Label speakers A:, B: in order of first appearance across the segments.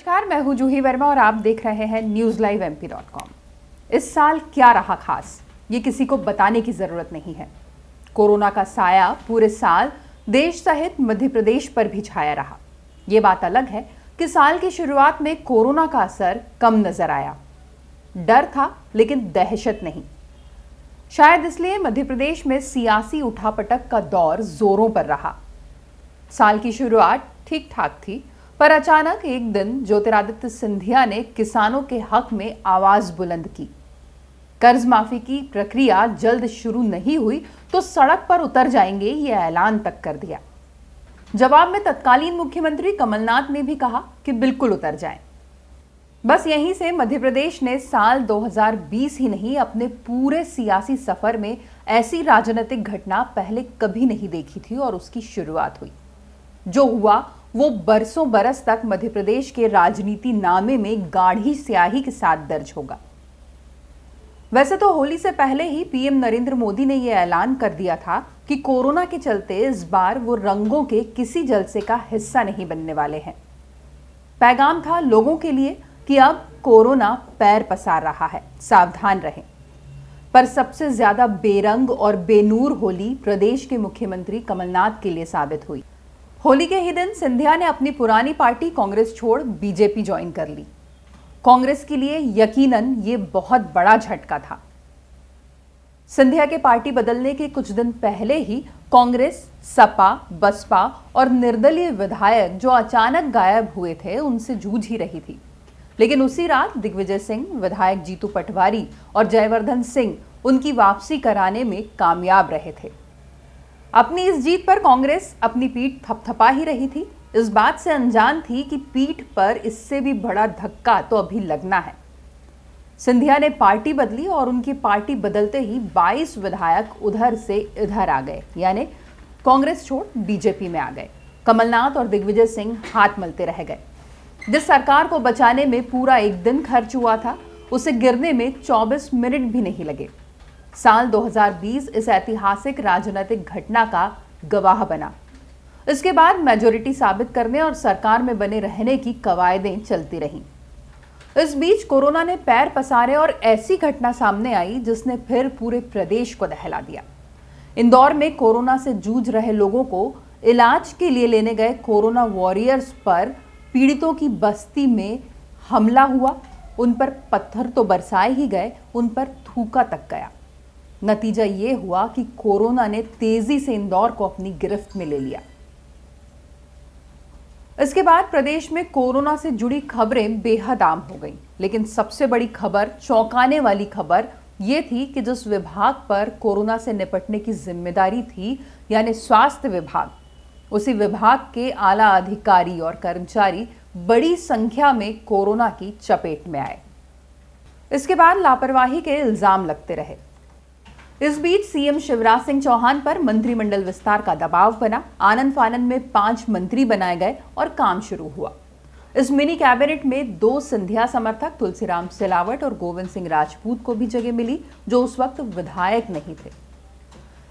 A: नमस्कार मैं हूं जूही वर्मा और आप देख रहे हैं न्यूज लाइव एम इस साल क्या रहा खास ये किसी को बताने की जरूरत नहीं है कोरोना का साया पूरे साल देश सहित मध्य प्रदेश पर भी छाया रहा ये बात अलग है कि साल की शुरुआत में कोरोना का असर कम नजर आया डर था लेकिन दहशत नहीं शायद इसलिए मध्य प्रदेश में सियासी उठापटक का दौर जोरों पर रहा साल की शुरुआत ठीक ठाक थी पर अचानक एक दिन ज्योतिरादित्य सिंधिया ने किसानों के हक में आवाज बुलंद की कर्ज माफी की प्रक्रिया जल्द शुरू नहीं हुई तो सड़क पर उतर जाएंगे ये ऐलान तक कर दिया जवाब में तत्कालीन मुख्यमंत्री कमलनाथ ने भी कहा कि बिल्कुल उतर जाएं। बस यहीं से मध्य प्रदेश ने साल 2020 ही नहीं अपने पूरे सियासी सफर में ऐसी राजनीतिक घटना पहले कभी नहीं देखी थी और उसकी शुरुआत हुई जो हुआ वो बरसों बरस तक मध्य प्रदेश के राजनीति नामे में गाढ़ी स्याही के साथ दर्ज होगा वैसे तो होली से पहले ही पीएम नरेंद्र मोदी ने यह ऐलान कर दिया था कि कोरोना के चलते इस बार वो रंगों के किसी जलसे का हिस्सा नहीं बनने वाले हैं पैगाम था लोगों के लिए कि अब कोरोना पैर पसार रहा है सावधान रहें पर सबसे ज्यादा बेरंग और बेनूर होली प्रदेश के मुख्यमंत्री कमलनाथ के लिए साबित हुई होली के ही दिन सिंधिया ने अपनी पुरानी पार्टी कांग्रेस छोड़ बीजेपी ज्वाइन कर ली कांग्रेस के लिए यकीनन ये बहुत बड़ा झटका था सिंधिया के पार्टी बदलने के कुछ दिन पहले ही कांग्रेस सपा बसपा और निर्दलीय विधायक जो अचानक गायब हुए थे उनसे जूझ ही रही थी लेकिन उसी रात दिग्विजय सिंह विधायक जीतू पटवारी और जयवर्धन सिंह उनकी वापसी कराने में कामयाब रहे थे अपनी इस जीत पर कांग्रेस अपनी पीठ थपथपा ही रही थी इस बात से अनजान थी कि पीठ पर इससे भी बड़ा धक्का तो अभी लगना है सिंधिया ने पार्टी बदली और उनकी पार्टी बदलते ही 22 विधायक उधर से इधर आ गए यानी कांग्रेस छोड़ बीजेपी में आ गए कमलनाथ और दिग्विजय सिंह हाथ मलते रह गए जिस सरकार को बचाने में पूरा एक दिन खर्च हुआ था उसे गिरने में 24 मिनट भी नहीं लगे साल 2020 इस ऐतिहासिक राजनीतिक घटना का गवाह बना इसके बाद मेजोरिटी साबित करने और सरकार में बने रहने की कवायदें चलती रहीं इस बीच कोरोना ने पैर पसारे और ऐसी घटना सामने आई जिसने फिर पूरे प्रदेश को दहला दिया इंदौर में कोरोना से जूझ रहे लोगों को इलाज के लिए लेने गए कोरोना वॉरियर्स पर पीड़ितों की बस्ती में हमला हुआ उन पर पत्थर तो बरसाए ही गए उन पर थूका तक गया नतीजा ये हुआ कि कोरोना ने तेजी से इंदौर को अपनी गिरफ्त में ले लिया इसके बाद प्रदेश में कोरोना से जुड़ी खबरें बेहद आम हो गई लेकिन सबसे बड़ी खबर चौंकाने वाली खबर ये थी कि जिस विभाग पर कोरोना से निपटने की जिम्मेदारी थी यानी स्वास्थ्य विभाग उसी विभाग के आला अधिकारी और कर्मचारी बड़ी संख्या में कोरोना की चपेट में आए इसके बाद लापरवाही के इल्ज़ाम लगते रहे इस बीच सीएम शिवराज सिंह चौहान पर मंत्रिमंडल विस्तार का दबाव बना आनंद फानंद में पांच मंत्री बनाए गए और काम शुरू हुआ इस मिनी कैबिनेट में दो सिंधिया समर्थक तुलसीराम सिलावट और गोविंद सिंह राजपूत को भी जगह मिली जो उस वक्त विधायक नहीं थे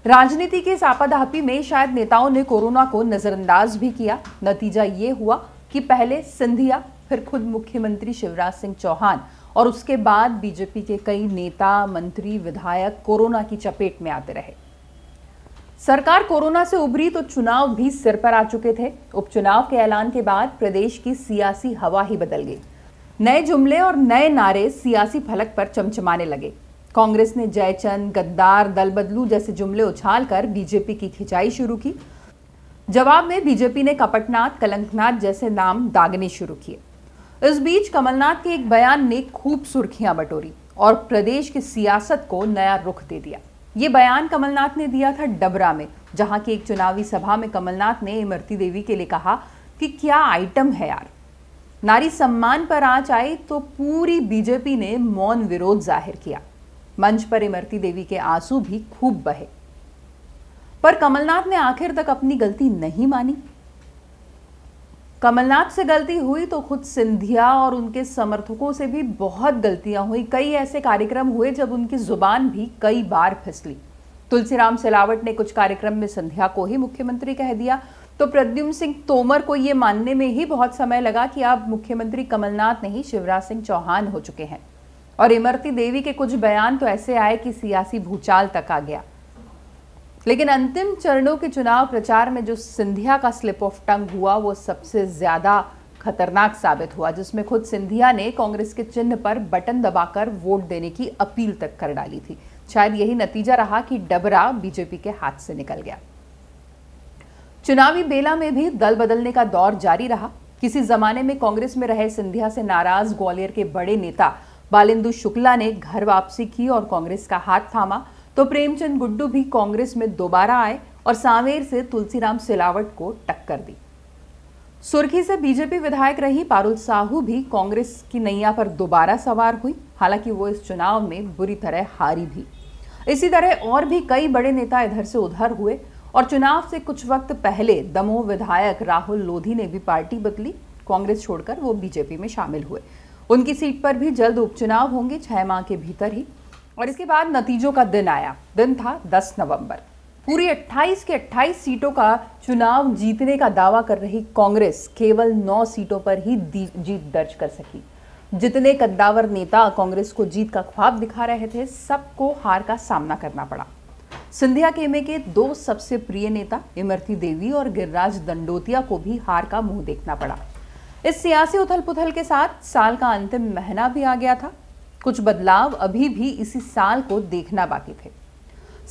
A: राजनीति के इस आपाधापी में शायद नेताओं ने कोरोना को नजरअंदाज भी किया नतीजा ये हुआ कि पहले सिंधिया फिर खुद मुख्यमंत्री शिवराज सिंह चौहान और उसके बाद बीजेपी के कई नेता मंत्री विधायक कोरोना की चपेट में आते रहे सरकार कोरोना से उभरी तो चुनाव भी सिर पर आ चुके थे उपचुनाव के ऐलान के बाद प्रदेश की सियासी हवा ही बदल गई नए जुमले और नए नारे सियासी फलक पर चमचमाने लगे कांग्रेस ने जयचंद गद्दार दल बदलू जैसे जुमले उछाल कर बीजेपी की खिंचाई शुरू की जवाब में बीजेपी ने कपटनाथ कलंकनाथ जैसे नाम दागने शुरू किए इस बीच कमलनाथ के एक बयान ने खूब सुर्खियां बटोरी और प्रदेश की सियासत को नया रुख दे दिया ये बयान कमलनाथ ने दिया था डबरा में जहां की एक चुनावी सभा में कमलनाथ ने इमरती देवी के लिए कहा कि क्या आइटम है यार नारी सम्मान पर आंच आई तो पूरी बीजेपी ने मौन विरोध जाहिर किया मंच पर इमरती देवी के आंसू भी खूब बहे पर कमलनाथ ने आखिर तक अपनी गलती नहीं मानी कमलनाथ से गलती हुई तो खुद सिंधिया और उनके समर्थकों से भी बहुत गलतियां हुई कई ऐसे कार्यक्रम हुए जब उनकी जुबान भी कई बार फिसली तुलसीराम सिलावट ने कुछ कार्यक्रम में सिंधिया को ही मुख्यमंत्री कह दिया तो प्रद्युम्न सिंह तोमर को ये मानने में ही बहुत समय लगा कि अब मुख्यमंत्री कमलनाथ नहीं शिवराज सिंह चौहान हो चुके हैं और इमरती देवी के कुछ बयान तो ऐसे आए कि सियासी भूचाल तक आ गया लेकिन अंतिम चरणों के चुनाव प्रचार में जो सिंधिया का स्लिप ऑफ टंग हुआ वो सबसे ज्यादा खतरनाक साबित हुआ जिसमें खुद सिंधिया ने कांग्रेस के चिन्ह पर बटन दबाकर वोट देने की अपील तक कर डाली थी शायद यही नतीजा रहा कि डबरा बीजेपी के हाथ से निकल गया चुनावी बेला में भी दल बदलने का दौर जारी रहा किसी जमाने में कांग्रेस में रहे सिंधिया से नाराज ग्वालियर के बड़े नेता बालिंदु शुक्ला ने घर वापसी की और कांग्रेस का हाथ थामा तो प्रेमचंद गुड्डू भी कांग्रेस में दोबारा आए और सांवेर से तुलसीराम सिलावट को टक्कर दी सुर्खी से बीजेपी विधायक रही पारुल साहू भी कांग्रेस की नैया पर दोबारा सवार हुई हालांकि वो इस चुनाव में बुरी तरह हारी भी इसी तरह और भी कई बड़े नेता इधर से उधर हुए और चुनाव से कुछ वक्त पहले दमोह विधायक राहुल लोधी ने भी पार्टी बदली कांग्रेस छोड़कर वो बीजेपी में शामिल हुए उनकी सीट पर भी जल्द उपचुनाव होंगे छह माह के भीतर ही और इसके बाद नतीजों का दिन आया दिन था 10 नवंबर पूरी 28 के 28 सीटों का चुनाव जीतने का दावा कर रही कांग्रेस केवल 9 सीटों पर ही जीत दर्ज कर सकी जितने कद्दावर नेता कांग्रेस को जीत का ख्वाब दिखा रहे थे सबको हार का सामना करना पड़ा सिंधिया के एमए के दो सबसे प्रिय नेता इमरती देवी और गिरिराज दंडोतिया को भी हार का मुंह देखना पड़ा इस सियासी उथल पुथल के साथ साल का अंतिम महीना भी आ गया था कुछ बदलाव अभी भी इसी साल को देखना बाकी थे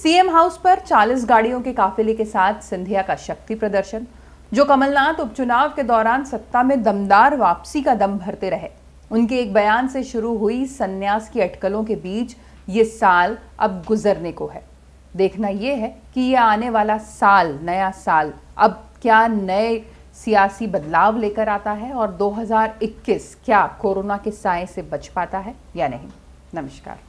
A: सीएम हाउस पर 40 गाड़ियों के काफिले के साथ सिंधिया का शक्ति प्रदर्शन जो कमलनाथ उपचुनाव के दौरान सत्ता में दमदार वापसी का दम भरते रहे उनके एक बयान से शुरू हुई संन्यास की अटकलों के बीच ये साल अब गुजरने को है देखना यह है कि ये आने वाला साल नया साल अब क्या नए सियासी बदलाव लेकर आता है और 2021 क्या कोरोना के साय से बच पाता है या नहीं नमस्कार